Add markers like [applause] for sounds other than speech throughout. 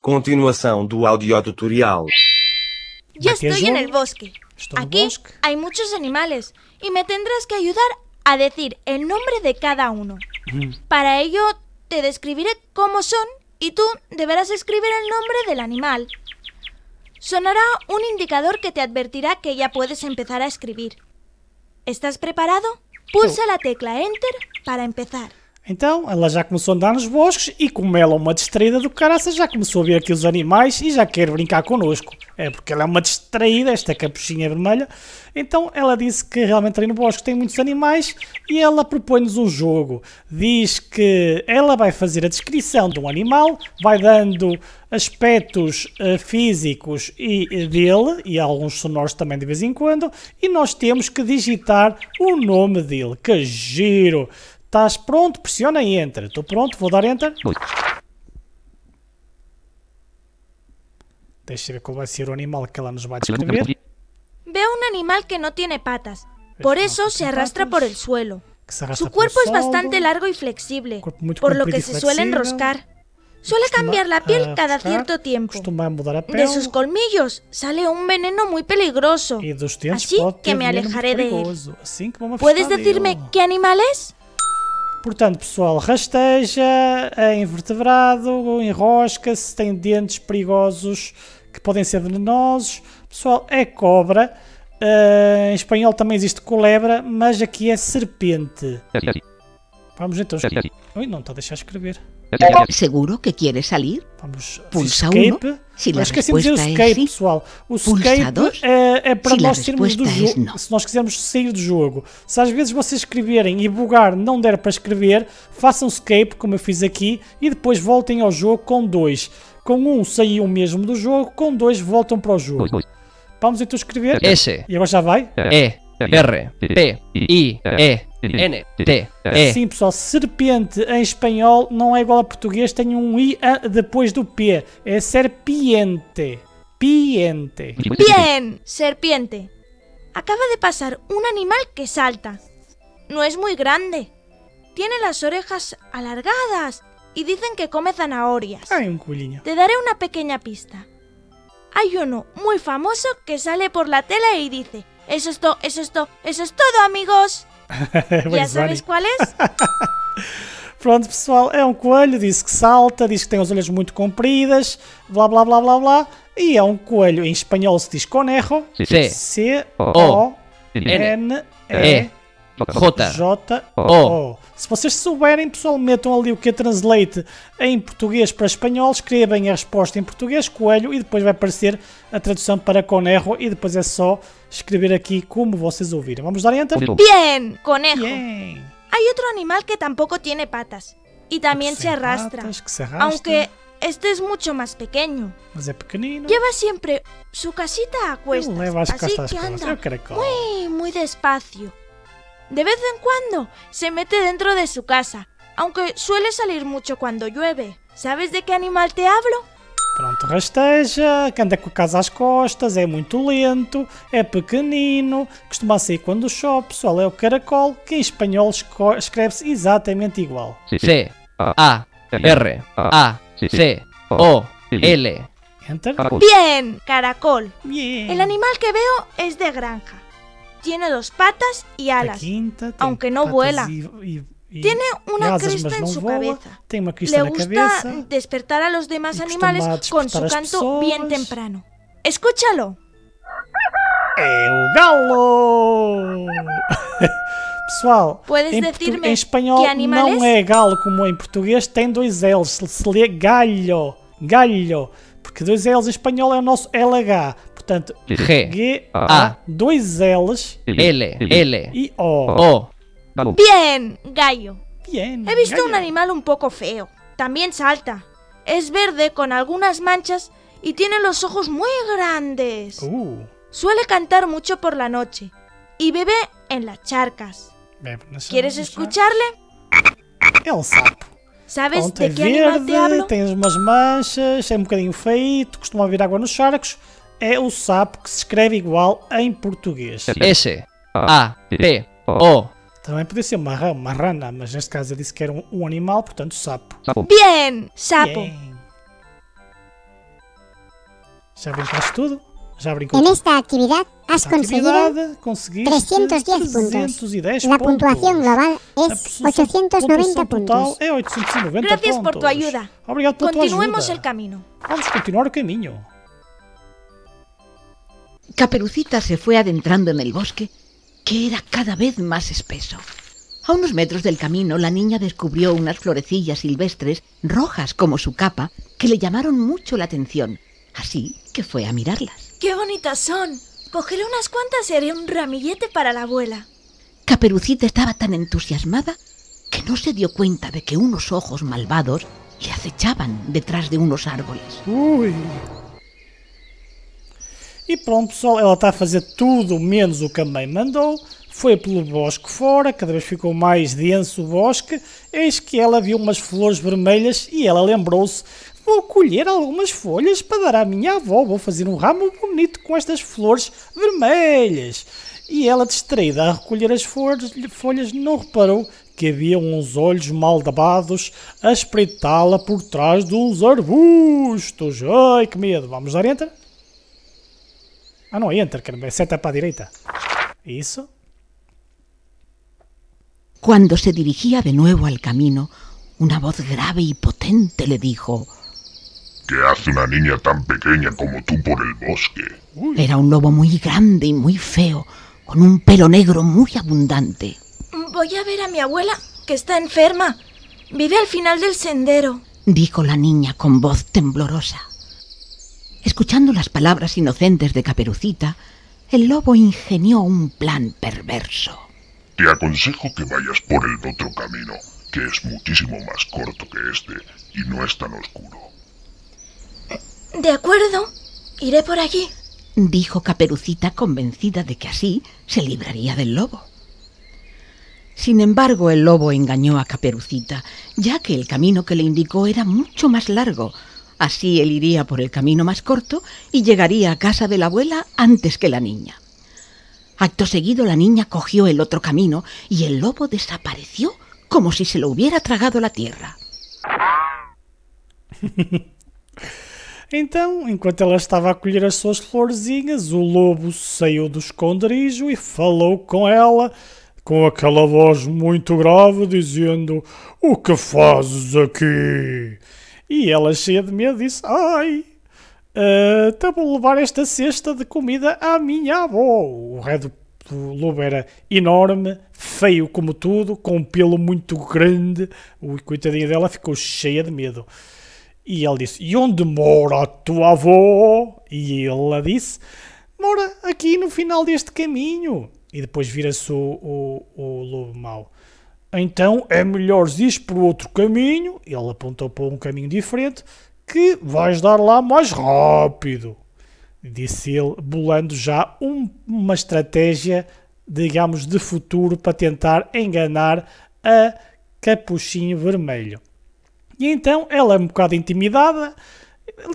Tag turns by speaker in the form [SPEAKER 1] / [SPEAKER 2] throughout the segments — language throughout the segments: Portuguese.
[SPEAKER 1] Continuación del audio tutorial.
[SPEAKER 2] Ya estoy en el bosque. Aquí hay muchos animales y me tendrás que ayudar a decir el nombre de cada uno. Mm. Para ello te describiré cómo son y tú deberás escribir el nombre del animal. Sonará un indicador que te advertirá que ya puedes empezar a escribir. ¿Estás preparado? Pulsa la tecla Enter para empezar.
[SPEAKER 1] Então, ela já começou a andar nos bosques e como ela é uma distraída do caraça, já começou a ver aqui os animais e já quer brincar connosco. É porque ela é uma distraída, esta capuchinha vermelha. Então, ela disse que realmente ali no bosque tem muitos animais e ela propõe-nos um jogo. Diz que ela vai fazer a descrição de um animal, vai dando aspectos uh, físicos e eh, dele e alguns sonoros também de vez em quando e nós temos que digitar o nome dele. Que giro! ¿Estás pronto? Presiona y entra. ¿Tú pronto? a dar enter. animal que nos a Veo
[SPEAKER 2] un animal que no tiene patas. Por eso se arrastra por el suelo.
[SPEAKER 1] Su cuerpo es bastante
[SPEAKER 2] largo y e flexible, por lo que e se suele enroscar. Suele cambiar la piel cada cierto tiempo. De sus colmillos sale un veneno muy peligroso. Así que me alejaré de él.
[SPEAKER 1] ¿Puedes decirme
[SPEAKER 2] qué animal es?
[SPEAKER 1] Portanto, pessoal, rasteja, é invertebrado, enrosca-se, tem dentes perigosos que podem ser venenosos. Pessoal, é cobra. Uh, em espanhol também existe culebra, mas aqui é serpente. Vamos então escrever. Uy, no te deja escribir. É ¿Seguro que quieres salir? Vamos, uh, pulsa escape. Uno. Si la resposta esqueci de dizer o escape, é sim, pessoal. O escape é, é, para nós termos do jogo. se nós quisermos sair do jogo. Se às vezes vocês escreverem e bugar não der para escrever, façam escape, como eu fiz aqui, e depois voltem ao jogo com dois. Com um saíam mesmo do jogo, com dois voltam para o jogo. Vamos então escrever. E agora já vai? É. é. R, P, I, E, e
[SPEAKER 2] N, T, e. e. Sim,
[SPEAKER 1] pessoal, serpiente en em español no es igual a português, tem um I depois do P. É serpiente. Piente. Bien,
[SPEAKER 2] serpiente. Acaba
[SPEAKER 1] de pasar un animal que salta.
[SPEAKER 2] No es muy grande. Tiene las orejas alargadas y dicen que come zanahorias. Hay un Te daré una pequeña pista. Hay uno muy famoso que sale por la tela y dice Eso es todo, eso es todo, eso es todo, amigos! Já [laughs] sabes
[SPEAKER 1] qual é? [laughs] Pronto, pessoal, é um coelho, diz que salta, diz que tem as olhas muito compridas, blá blá blá blá blá. E é um coelho, em espanhol se diz conejo. C-O-N-E. Rota. J-O. Se vocês souberem, pessoal, metam ali o que translate em português para espanhol, escrevem a resposta em português, coelho, e depois vai aparecer a tradução para conejo, e depois é só escrever aqui como vocês ouviram. Vamos dar enter?
[SPEAKER 2] Bien, conejo. Bien. Há outro animal que tampoco tiene patas, e também se, se, arrastra, patas, que se arrastra, aunque Este es mucho más pequeño.
[SPEAKER 1] Mas é pequenino.
[SPEAKER 2] Lleva siempre su casita a cuestas. Leva as así que anda muy, muy despacio. De vez en cuando se mete dentro de su casa, aunque suele salir mucho cuando llueve. ¿Sabes de qué animal te hablo?
[SPEAKER 1] Pronto, rasteja, que anda casa a las costas, es muy lento, es pequeñino, costuma sair cuando chove, pessoal, é o caracol, que en em español escreve-se exactamente igual. C A R A C O L Bien, caracol.
[SPEAKER 2] El animal que veo es de granja tiene dos patas y alas, aunque no vuela.
[SPEAKER 1] tiene una crista cresta en su cabeza. Le gusta
[SPEAKER 2] despertar a los demás animales con su canto bien temprano. Escúchalo.
[SPEAKER 1] ¡El galo! [laughs] Pessoal, Puedes em decirme em espanhol que galo como en em portugués. Tiene dos L's, se lee gallo. Gallo. porque dos L's en español es nuestro LH, G, A, dois L's, L, L e O.
[SPEAKER 2] Bien, gallo. Bien. He visto un animal un poco feo. También salta. Es verde con algunas manchas y tiene los ojos muy grandes. Uh. Suele cantar mucho por la noche y bebe en las charcas.
[SPEAKER 1] ¿Quieres escucharle? El um sapo.
[SPEAKER 2] ¿Sabes de qué verde, animal te hablo?
[SPEAKER 1] Tienes unas manchas, es un um bocadinho feito, costuma agua en charcos. é o sapo que se escreve igual em português? S
[SPEAKER 2] é A ah, P O.
[SPEAKER 1] Também podia ser uma, uma rana, mas neste caso eu disse que era um, um animal, portanto sapo. Bien, sapo. Bien. Já brincaste tudo? Já brincou? Nesta atividade has conseguido 310 pontos. A pontuação global é 890 pontos. Gracias por tu ayuda. Continuemos o caminho. Vamos continuar o caminho.
[SPEAKER 3] Caperucita se fue adentrando en el bosque, que era cada vez más espeso. A unos metros del camino la niña descubrió unas florecillas silvestres, rojas como su capa, que le llamaron mucho la atención, así que fue a mirarlas.
[SPEAKER 2] ¡Qué bonitas son! Cogeré unas cuantas y haré un ramillete para la abuela.
[SPEAKER 3] Caperucita estaba tan entusiasmada que no se dio cuenta de que unos ojos malvados le
[SPEAKER 1] acechaban detrás de unos árboles. ¡Uy! E pronto, pessoal, ela está a fazer tudo menos o que a mãe mandou. Foi pelo bosque fora, cada vez ficou mais denso o bosque. Eis que ela viu umas flores vermelhas e ela lembrou-se: Vou colher algumas folhas para dar à minha avó. Vou fazer um ramo bonito com estas flores vermelhas. E ela, distraída a recolher as folhas, não reparou que havia uns olhos maldabados a espreitá-la por trás de uns arbustos. Ai, que medo! Vamos dar enter? Ah, no, Enter, que me seta para direita. ¿Y eso?
[SPEAKER 3] Cuando se dirigía de nuevo al camino, una voz grave y potente le dijo... ¿Qué hace una niña tan pequeña como tú por el bosque? Era un lobo muy grande y muy feo, con un pelo negro muy abundante.
[SPEAKER 2] Voy a ver a mi abuela, que está enferma. Vive al final del sendero,
[SPEAKER 3] dijo la niña con voz temblorosa. Escuchando las palabras inocentes de Caperucita, el lobo ingenió un plan perverso. Te aconsejo que vayas por el otro camino, que es muchísimo más corto que este y no es tan oscuro.
[SPEAKER 2] De acuerdo, iré por allí,
[SPEAKER 3] dijo Caperucita convencida de que así se libraría del lobo. Sin embargo, el lobo engañó a Caperucita, ya que el camino que le indicó era mucho más largo, Así él iría por el camino más corto y llegaría a casa de la abuela antes que la niña. Acto seguido la niña cogió el otro camino y el
[SPEAKER 1] lobo desapareció como si se lo hubiera tragado la tierra. [laughs] Então, enquanto ela estava a colher as suas florzinhas, o lobo saiu do esconderijo e falou com ela com aquela voz muito grave dizendo: O que fazes aqui? E ela, cheia de medo, disse: Ai, uh, eh, a então levar esta cesta de comida à minha avó. O rei do lobo era enorme, feio como tudo, com um pelo muito grande. O coitadinho dela ficou cheia de medo. E ela disse: E onde mora a tua avó? E ela disse: Mora aqui no final deste caminho. E depois vira-se o, o, o lobo mau então é melhor ir por outro caminho, ele apontou para um caminho diferente, que vais dar lá mais rápido, disse ele, bolando já um, uma estratégia, digamos, de futuro para tentar enganar a Capuchinho Vermelho. E então ela é um bocado intimidada,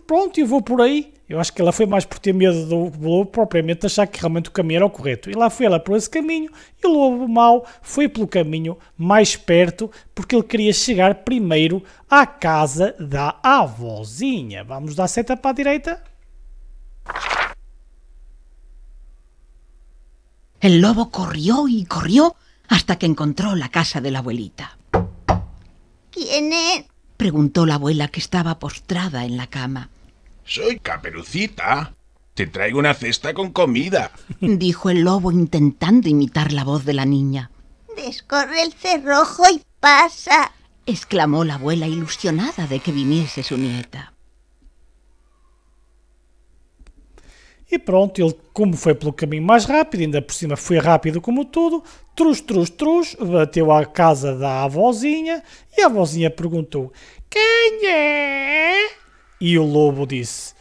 [SPEAKER 1] pronto, eu vou por aí. Eu acho que ela foi mais por ter medo do lobo, propriamente achar que realmente o caminho era o correto. E lá foi ela por esse caminho, e o lobo mau foi pelo caminho mais perto, porque ele queria chegar primeiro à casa da avózinha. Vamos dar seta para a direita.
[SPEAKER 3] O lobo corrió e corrió hasta que encontrou a casa da abuelita.
[SPEAKER 2] Quem é?
[SPEAKER 3] preguntó la abuela que estaba postrada en la cama. Soy caperucita. Te traigo una cesta con comida, [laughs] dijo el lobo intentando imitar la voz de la niña. Descorre el cerrojo y pasa, exclamó la abuela ilusionada de que viniese
[SPEAKER 1] su nieta. E pronto, ele, como foi pelo caminho mais rápido, ainda por cima foi rápido como tudo, trus, trus, trus, bateu à casa da avózinha e a avózinha perguntou: Quem é? E o lobo disse: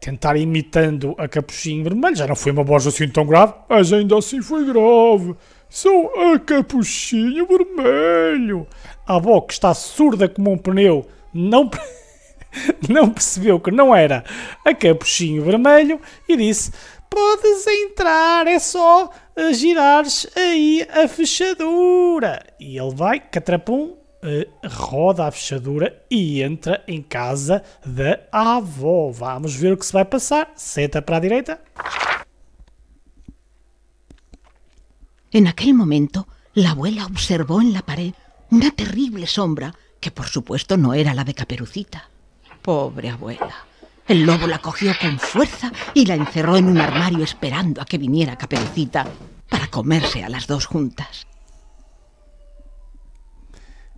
[SPEAKER 1] Tentar imitando a Capuchinho Vermelho, já não foi uma voz assim tão grave, mas ainda assim foi grave. Sou a Capuchinho Vermelho. A avó que está surda como um pneu, não. [laughs] não percebeu que não era a capuchinho vermelho e disse: Podes entrar, é só eh, girares aí a fechadura. E ele vai, catrapum, eh, roda a fechadura e entra em casa da avó. Vamos ver o que se vai passar. Seta para a direita. En aquel momento, la
[SPEAKER 3] abuela observó en la pared una terrible sombra que por supuesto no era la de Caperucita. Pobre abuela. El lobo la cogió con fuerza y la encerró en un armario esperando a que viniera Caperucita para comerse a las dos juntas.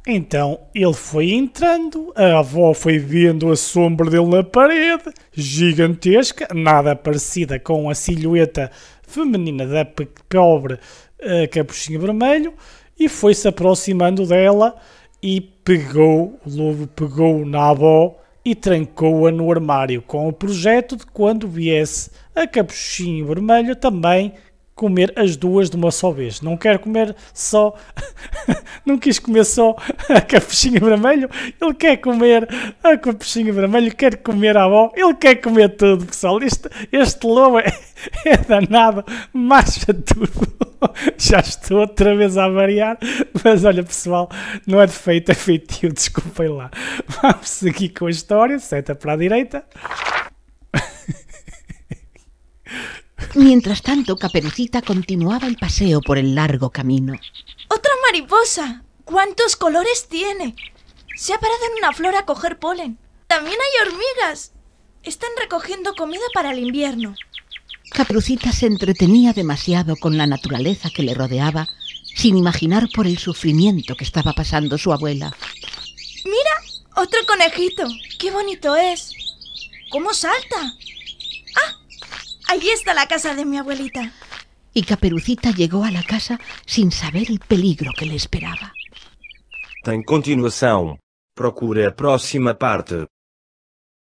[SPEAKER 1] Então ele foi entrando, a avó foi vendo a sombra dele na parede, gigantesca, nada parecida com a silhueta feminina da pobre uh, capuchinha vermelho, e foi se aproximando dela e pegou, o lobo pegou na avó e trancou-a no armário com o projeto de quando viesse a capuchinho vermelho também comer as duas de uma só vez. Não quero comer só. [laughs] não quis comer só a capuchinha vermelho. Ele quer comer a capuchinha vermelho, quer comer a avó. Ele quer comer tudo, pessoal. Este, este lobo é, [laughs] é danado. Marcha tudo. [laughs] Já estou outra vez a variar. Mas olha, pessoal, não é defeito, é feitio. Desculpem lá. Vamos seguir com a história. Seta para a direita.
[SPEAKER 3] Mientras tanto, Caperucita continuaba el paseo por el largo camino.
[SPEAKER 2] ¡Otra mariposa! ¿Cuántos colores tiene? Se ha parado en una flor a coger polen. También hay hormigas. Están recogiendo comida para el invierno.
[SPEAKER 3] Caperucita se entretenía demasiado con la naturaleza que le rodeaba, sin imaginar por el sufrimiento que estaba pasando su abuela.
[SPEAKER 2] ¡Mira! Otro conejito. ¡Qué bonito es! ¿Cómo salta? Ahí está
[SPEAKER 3] la casa de mi abuelita. Y Caperucita llegó a la casa sin saber el peligro
[SPEAKER 1] que le esperaba. En continuación, Procure a próxima parte.